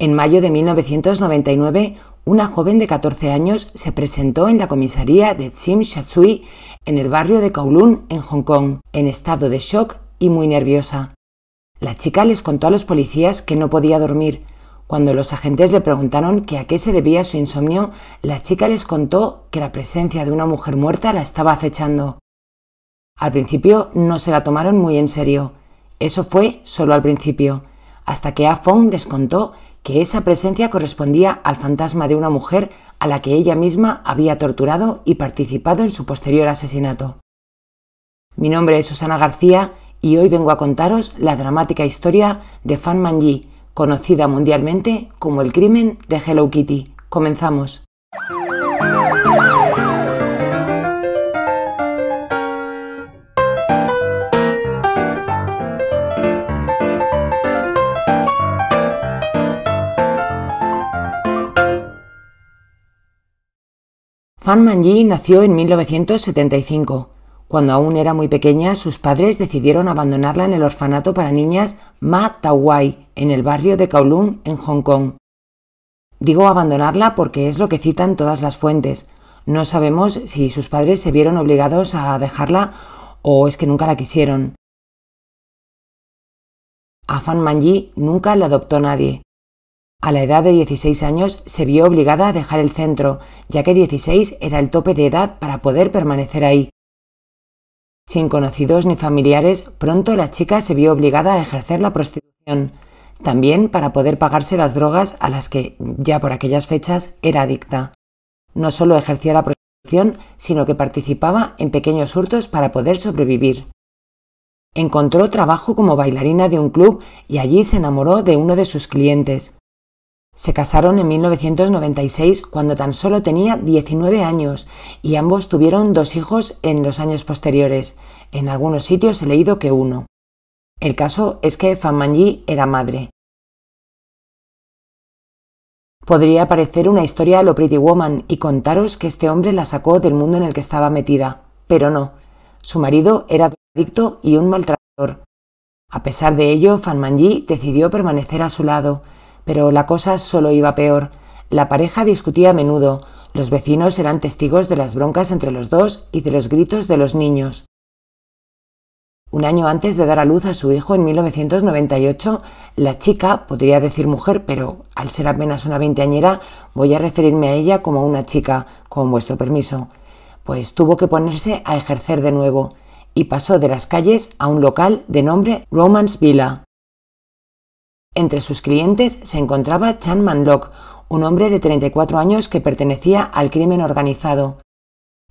En mayo de 1999, una joven de 14 años se presentó en la comisaría de Tsim Sha Tsui, en el barrio de Kowloon, en Hong Kong, en estado de shock y muy nerviosa. La chica les contó a los policías que no podía dormir. Cuando los agentes le preguntaron que a qué se debía su insomnio, la chica les contó que la presencia de una mujer muerta la estaba acechando. Al principio no se la tomaron muy en serio. Eso fue solo al principio, hasta que A Fong les contó que esa presencia correspondía al fantasma de una mujer a la que ella misma había torturado y participado en su posterior asesinato. Mi nombre es Susana García y hoy vengo a contaros la dramática historia de Fan Man conocida mundialmente como el crimen de Hello Kitty. Comenzamos. Fan Manji nació en 1975. Cuando aún era muy pequeña, sus padres decidieron abandonarla en el orfanato para niñas Ma Tawai, en el barrio de Kowloon, en Hong Kong. Digo abandonarla porque es lo que citan todas las fuentes. No sabemos si sus padres se vieron obligados a dejarla o es que nunca la quisieron. A Fan Manji nunca la adoptó nadie. A la edad de 16 años se vio obligada a dejar el centro, ya que 16 era el tope de edad para poder permanecer ahí. Sin conocidos ni familiares, pronto la chica se vio obligada a ejercer la prostitución, también para poder pagarse las drogas a las que, ya por aquellas fechas, era adicta. No solo ejercía la prostitución, sino que participaba en pequeños hurtos para poder sobrevivir. Encontró trabajo como bailarina de un club y allí se enamoró de uno de sus clientes, se casaron en 1996 cuando tan solo tenía 19 años y ambos tuvieron dos hijos en los años posteriores. En algunos sitios he leído que uno. El caso es que Fan Manji era madre. Podría parecer una historia a lo Pretty Woman y contaros que este hombre la sacó del mundo en el que estaba metida, pero no. Su marido era adicto y un maltratador. A pesar de ello, Fan Manji decidió permanecer a su lado pero la cosa solo iba peor. La pareja discutía a menudo, los vecinos eran testigos de las broncas entre los dos y de los gritos de los niños. Un año antes de dar a luz a su hijo en 1998, la chica, podría decir mujer, pero al ser apenas una veinteañera, voy a referirme a ella como una chica, con vuestro permiso, pues tuvo que ponerse a ejercer de nuevo y pasó de las calles a un local de nombre Romance Villa. Entre sus clientes se encontraba Chan Lok, un hombre de 34 años que pertenecía al crimen organizado.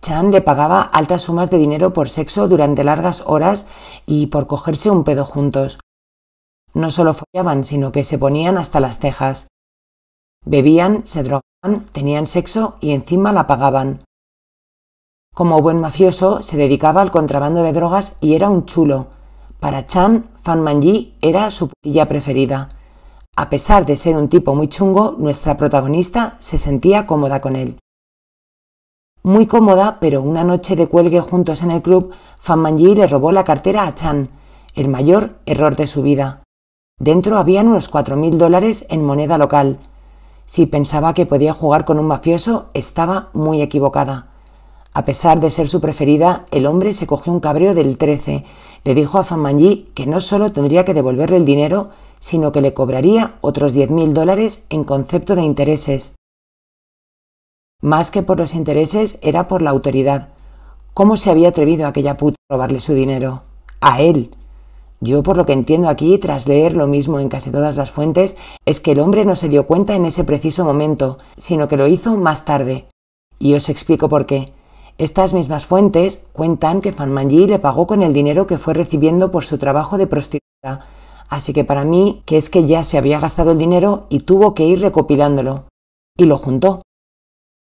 Chan le pagaba altas sumas de dinero por sexo durante largas horas y por cogerse un pedo juntos. No solo follaban, sino que se ponían hasta las cejas. Bebían, se drogaban, tenían sexo y encima la pagaban. Como buen mafioso, se dedicaba al contrabando de drogas y era un chulo. Para Chan, Fan Manji era su putilla preferida. A pesar de ser un tipo muy chungo, nuestra protagonista se sentía cómoda con él. Muy cómoda, pero una noche de cuelgue juntos en el club, Fan Manji le robó la cartera a Chan, el mayor error de su vida. Dentro habían unos 4.000 dólares en moneda local. Si pensaba que podía jugar con un mafioso, estaba muy equivocada. A pesar de ser su preferida, el hombre se cogió un cabreo del 13. Le dijo a Fan Manji que no solo tendría que devolverle el dinero, sino que le cobraría otros 10.000 dólares en concepto de intereses. Más que por los intereses era por la autoridad. ¿Cómo se había atrevido aquella puta a robarle su dinero? A él. Yo, por lo que entiendo aquí, tras leer lo mismo en casi todas las fuentes, es que el hombre no se dio cuenta en ese preciso momento, sino que lo hizo más tarde. Y os explico por qué. Estas mismas fuentes cuentan que Fan Manji le pagó con el dinero que fue recibiendo por su trabajo de prostituta, Así que para mí, que es que ya se había gastado el dinero y tuvo que ir recopilándolo. Y lo juntó.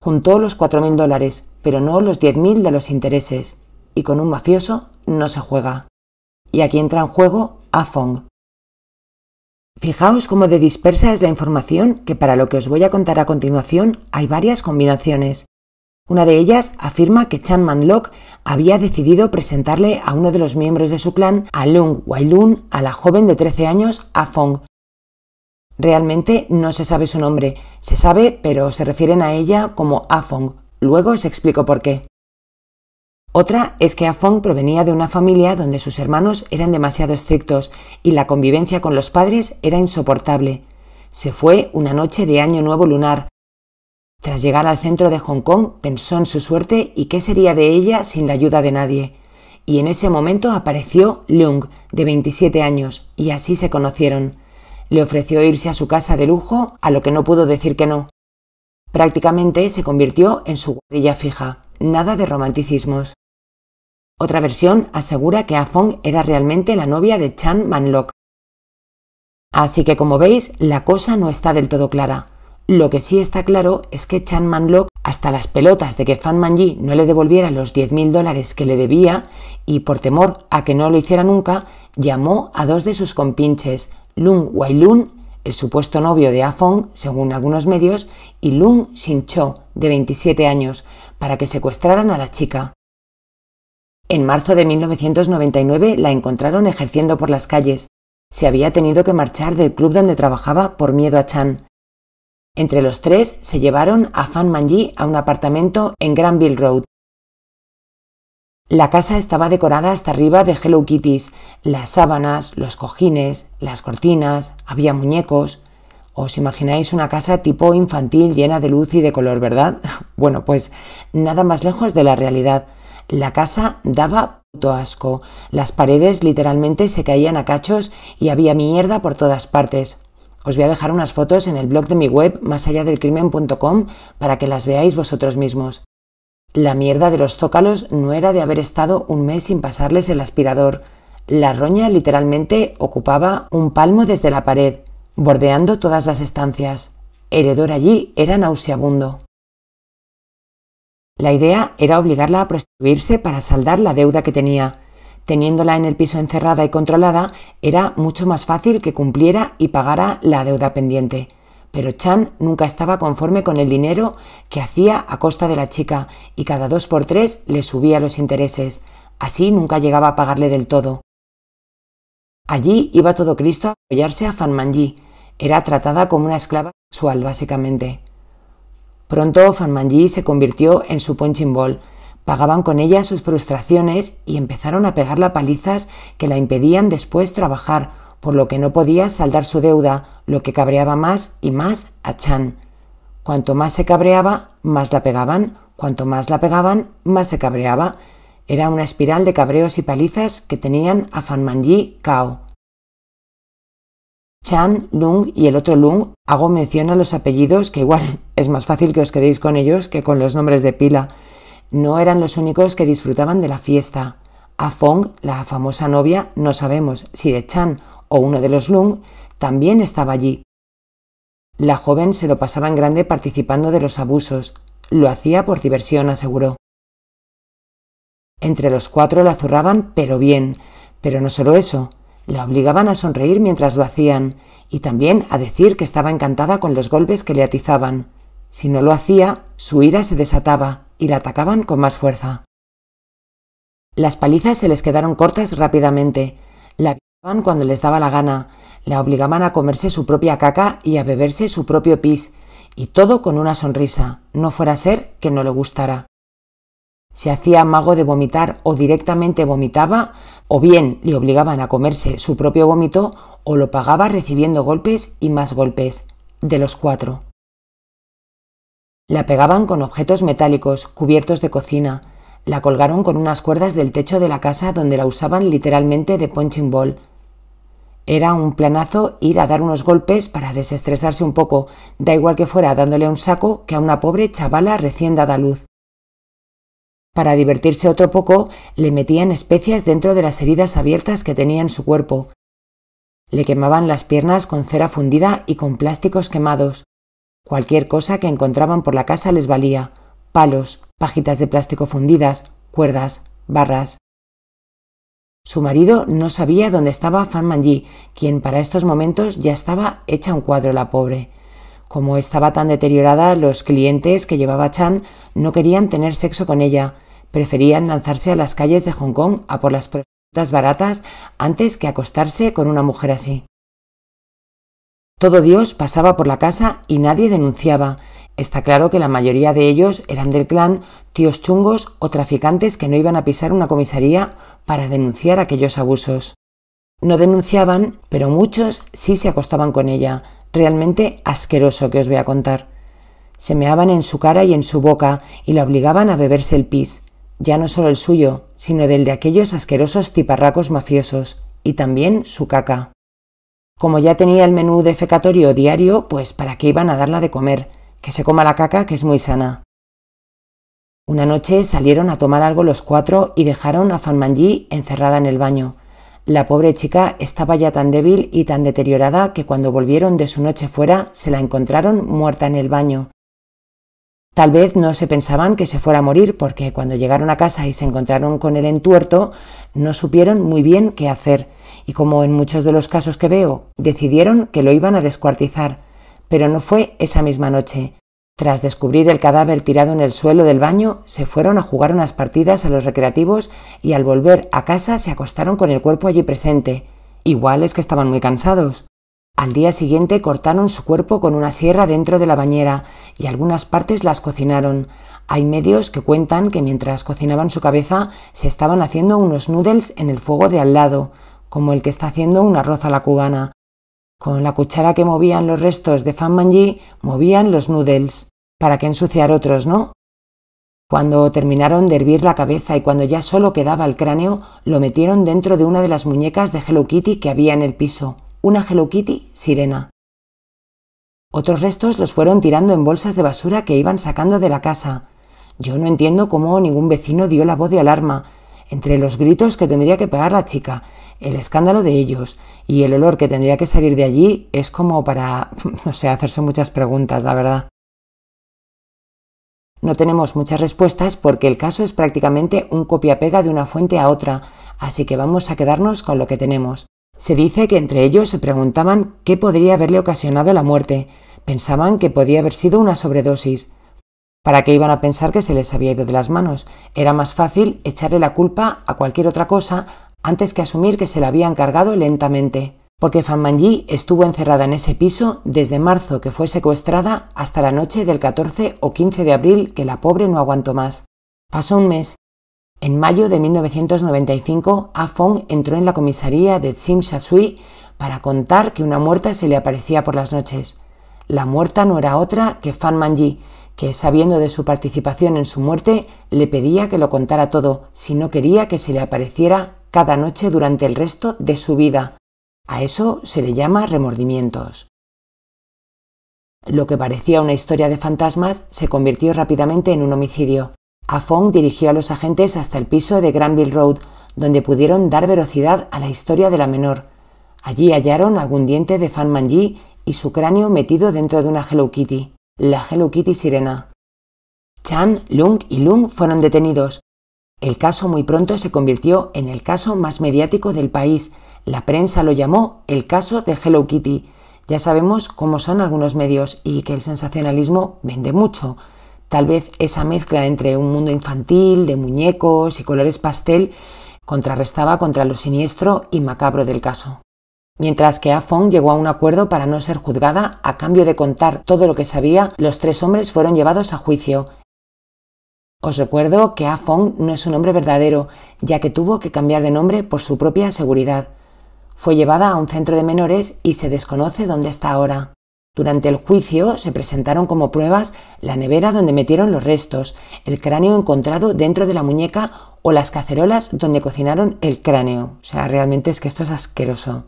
Juntó los 4.000 dólares, pero no los 10.000 de los intereses. Y con un mafioso no se juega. Y aquí entra en juego Afong. Fijaos cómo de dispersa es la información que para lo que os voy a contar a continuación hay varias combinaciones. Una de ellas afirma que Chan Man Lok había decidido presentarle a uno de los miembros de su clan, a Lung Wailun, a la joven de 13 años, Afong. Realmente no se sabe su nombre, se sabe, pero se refieren a ella como A Fong. Luego os explico por qué. Otra es que Afong provenía de una familia donde sus hermanos eran demasiado estrictos y la convivencia con los padres era insoportable. Se fue una noche de Año Nuevo Lunar, tras llegar al centro de Hong Kong, pensó en su suerte y qué sería de ella sin la ayuda de nadie. Y en ese momento apareció Leung, de 27 años, y así se conocieron. Le ofreció irse a su casa de lujo, a lo que no pudo decir que no. Prácticamente se convirtió en su guarrilla fija, nada de romanticismos. Otra versión asegura que Afong era realmente la novia de Chan Lok. Así que como veis, la cosa no está del todo clara. Lo que sí está claro es que Chan Manlok hasta las pelotas de que Fan Manji no le devolviera los 10.000 dólares que le debía y por temor a que no lo hiciera nunca, llamó a dos de sus compinches, Lung Wai Wailun, el supuesto novio de Afong, según algunos medios, y Lung Cho, de 27 años, para que secuestraran a la chica. En marzo de 1999 la encontraron ejerciendo por las calles. Se había tenido que marchar del club donde trabajaba por miedo a Chan. Entre los tres se llevaron a Fan Manji a un apartamento en Granville Road. La casa estaba decorada hasta arriba de Hello Kitties, las sábanas, los cojines, las cortinas, había muñecos. ¿Os imagináis una casa tipo infantil llena de luz y de color, verdad? Bueno, pues nada más lejos de la realidad. La casa daba puto asco. Las paredes literalmente se caían a cachos y había mierda por todas partes. Os voy a dejar unas fotos en el blog de mi web masalladelcrimen.com para que las veáis vosotros mismos. La mierda de los zócalos no era de haber estado un mes sin pasarles el aspirador. La roña literalmente ocupaba un palmo desde la pared, bordeando todas las estancias. Heredor allí era nauseabundo. La idea era obligarla a prostituirse para saldar la deuda que tenía teniéndola en el piso encerrada y controlada, era mucho más fácil que cumpliera y pagara la deuda pendiente. Pero Chan nunca estaba conforme con el dinero que hacía a costa de la chica y cada dos por tres le subía los intereses. Así nunca llegaba a pagarle del todo. Allí iba todo Cristo a apoyarse a Fan Manji. Era tratada como una esclava sexual, básicamente. Pronto Fan Manji se convirtió en su punching Pagaban con ella sus frustraciones y empezaron a pegarla palizas que la impedían después trabajar, por lo que no podía saldar su deuda, lo que cabreaba más y más a Chan. Cuanto más se cabreaba, más la pegaban, cuanto más la pegaban, más se cabreaba. Era una espiral de cabreos y palizas que tenían a Fan Manji cao. Chan, Lung y el otro Lung, hago mención a los apellidos que igual es más fácil que os quedéis con ellos que con los nombres de pila. No eran los únicos que disfrutaban de la fiesta. A Fong, la famosa novia, no sabemos si de Chan o uno de los Lung, también estaba allí. La joven se lo pasaba en grande participando de los abusos. Lo hacía por diversión, aseguró. Entre los cuatro la zurraban, pero bien. Pero no solo eso, la obligaban a sonreír mientras lo hacían, y también a decir que estaba encantada con los golpes que le atizaban. Si no lo hacía, su ira se desataba y la atacaban con más fuerza. Las palizas se les quedaron cortas rápidamente, la violaban cuando les daba la gana, la obligaban a comerse su propia caca y a beberse su propio pis, y todo con una sonrisa, no fuera a ser que no le gustara. Se hacía mago de vomitar o directamente vomitaba, o bien le obligaban a comerse su propio vómito, o lo pagaba recibiendo golpes y más golpes, de los cuatro. La pegaban con objetos metálicos, cubiertos de cocina, la colgaron con unas cuerdas del techo de la casa donde la usaban literalmente de punching ball. Era un planazo ir a dar unos golpes para desestresarse un poco, da igual que fuera dándole un saco que a una pobre chavala recién dada luz. Para divertirse otro poco, le metían especias dentro de las heridas abiertas que tenía en su cuerpo. Le quemaban las piernas con cera fundida y con plásticos quemados. Cualquier cosa que encontraban por la casa les valía palos, pajitas de plástico fundidas, cuerdas, barras. Su marido no sabía dónde estaba Fan Manji, quien para estos momentos ya estaba hecha un cuadro la pobre. Como estaba tan deteriorada, los clientes que llevaba Chan no querían tener sexo con ella, preferían lanzarse a las calles de Hong Kong a por las prostitutas baratas antes que acostarse con una mujer así. Todo Dios pasaba por la casa y nadie denunciaba. Está claro que la mayoría de ellos eran del clan, tíos chungos o traficantes que no iban a pisar una comisaría para denunciar aquellos abusos. No denunciaban, pero muchos sí se acostaban con ella. Realmente asqueroso que os voy a contar. Semeaban en su cara y en su boca y la obligaban a beberse el pis, ya no solo el suyo, sino del de aquellos asquerosos tiparracos mafiosos, y también su caca. Como ya tenía el menú defecatorio diario, pues para qué iban a darla de comer, que se coma la caca, que es muy sana. Una noche salieron a tomar algo los cuatro y dejaron a Fan Manji encerrada en el baño. La pobre chica estaba ya tan débil y tan deteriorada que cuando volvieron de su noche fuera se la encontraron muerta en el baño. Tal vez no se pensaban que se fuera a morir porque cuando llegaron a casa y se encontraron con el entuerto no supieron muy bien qué hacer y como en muchos de los casos que veo, decidieron que lo iban a descuartizar, pero no fue esa misma noche. Tras descubrir el cadáver tirado en el suelo del baño, se fueron a jugar unas partidas a los recreativos y al volver a casa se acostaron con el cuerpo allí presente. Igual es que estaban muy cansados. Al día siguiente cortaron su cuerpo con una sierra dentro de la bañera y algunas partes las cocinaron. Hay medios que cuentan que mientras cocinaban su cabeza se estaban haciendo unos noodles en el fuego de al lado como el que está haciendo un arroz a la cubana. Con la cuchara que movían los restos de Fan Manji, movían los noodles. ¿Para qué ensuciar otros, no? Cuando terminaron de hervir la cabeza y cuando ya solo quedaba el cráneo, lo metieron dentro de una de las muñecas de Hello Kitty que había en el piso, una Hello Kitty sirena. Otros restos los fueron tirando en bolsas de basura que iban sacando de la casa. Yo no entiendo cómo ningún vecino dio la voz de alarma, entre los gritos que tendría que pegar la chica, el escándalo de ellos y el olor que tendría que salir de allí es como para, no sé, hacerse muchas preguntas, la verdad. No tenemos muchas respuestas porque el caso es prácticamente un copia-pega de una fuente a otra, así que vamos a quedarnos con lo que tenemos. Se dice que entre ellos se preguntaban qué podría haberle ocasionado la muerte. Pensaban que podía haber sido una sobredosis. ¿Para qué iban a pensar que se les había ido de las manos? Era más fácil echarle la culpa a cualquier otra cosa antes que asumir que se la habían cargado lentamente. Porque Fan Manji estuvo encerrada en ese piso desde marzo que fue secuestrada hasta la noche del 14 o 15 de abril que la pobre no aguantó más. Pasó un mes. En mayo de 1995, A ah Fong entró en la comisaría de Tsim Tsui para contar que una muerta se le aparecía por las noches. La muerta no era otra que Fan Manji, que sabiendo de su participación en su muerte, le pedía que lo contara todo, si no quería que se le apareciera cada noche durante el resto de su vida. A eso se le llama remordimientos. Lo que parecía una historia de fantasmas se convirtió rápidamente en un homicidio. Afon dirigió a los agentes hasta el piso de Granville Road, donde pudieron dar velocidad a la historia de la menor. Allí hallaron algún diente de Fan Manji y su cráneo metido dentro de una Hello Kitty la Hello Kitty Sirena. Chan, Lung y Lung fueron detenidos. El caso muy pronto se convirtió en el caso más mediático del país. La prensa lo llamó el caso de Hello Kitty. Ya sabemos cómo son algunos medios y que el sensacionalismo vende mucho. Tal vez esa mezcla entre un mundo infantil, de muñecos y colores pastel, contrarrestaba contra lo siniestro y macabro del caso mientras que Afon llegó a un acuerdo para no ser juzgada a cambio de contar todo lo que sabía, los tres hombres fueron llevados a juicio. Os recuerdo que Afon no es un nombre verdadero, ya que tuvo que cambiar de nombre por su propia seguridad. Fue llevada a un centro de menores y se desconoce dónde está ahora. Durante el juicio se presentaron como pruebas la nevera donde metieron los restos, el cráneo encontrado dentro de la muñeca o las cacerolas donde cocinaron el cráneo. O sea, realmente es que esto es asqueroso.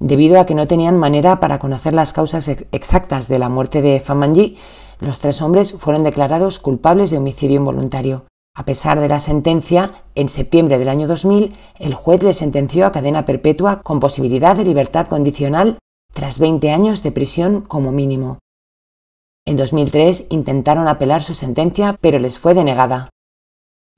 Debido a que no tenían manera para conocer las causas exactas de la muerte de Manji, los tres hombres fueron declarados culpables de homicidio involuntario. A pesar de la sentencia, en septiembre del año 2000, el juez les sentenció a cadena perpetua con posibilidad de libertad condicional tras 20 años de prisión como mínimo. En 2003 intentaron apelar su sentencia, pero les fue denegada.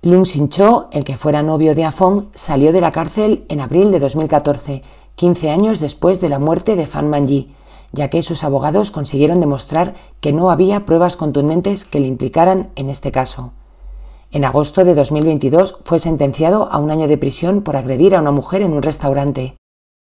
Lung Sin-cho, el que fuera novio de Afong, salió de la cárcel en abril de 2014 15 años después de la muerte de Fan Manji, ya que sus abogados consiguieron demostrar que no había pruebas contundentes que le implicaran en este caso. En agosto de 2022 fue sentenciado a un año de prisión por agredir a una mujer en un restaurante.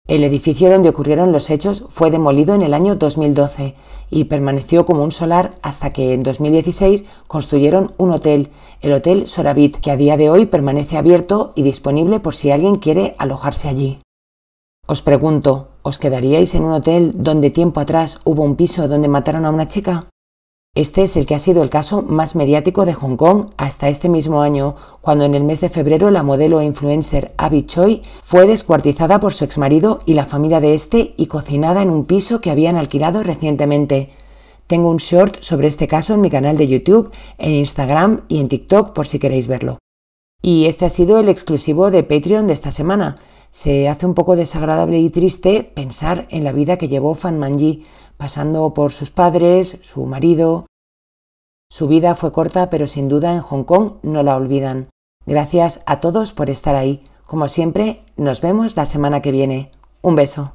El edificio donde ocurrieron los hechos fue demolido en el año 2012 y permaneció como un solar hasta que en 2016 construyeron un hotel, el Hotel Sorabit, que a día de hoy permanece abierto y disponible por si alguien quiere alojarse allí. Os pregunto, ¿os quedaríais en un hotel donde tiempo atrás hubo un piso donde mataron a una chica? Este es el que ha sido el caso más mediático de Hong Kong hasta este mismo año, cuando en el mes de febrero la modelo e influencer Abby Choi fue descuartizada por su exmarido y la familia de este y cocinada en un piso que habían alquilado recientemente. Tengo un short sobre este caso en mi canal de YouTube, en Instagram y en TikTok por si queréis verlo. Y este ha sido el exclusivo de Patreon de esta semana. Se hace un poco desagradable y triste pensar en la vida que llevó Fan Manji, pasando por sus padres, su marido. Su vida fue corta, pero sin duda en Hong Kong no la olvidan. Gracias a todos por estar ahí. Como siempre, nos vemos la semana que viene. Un beso.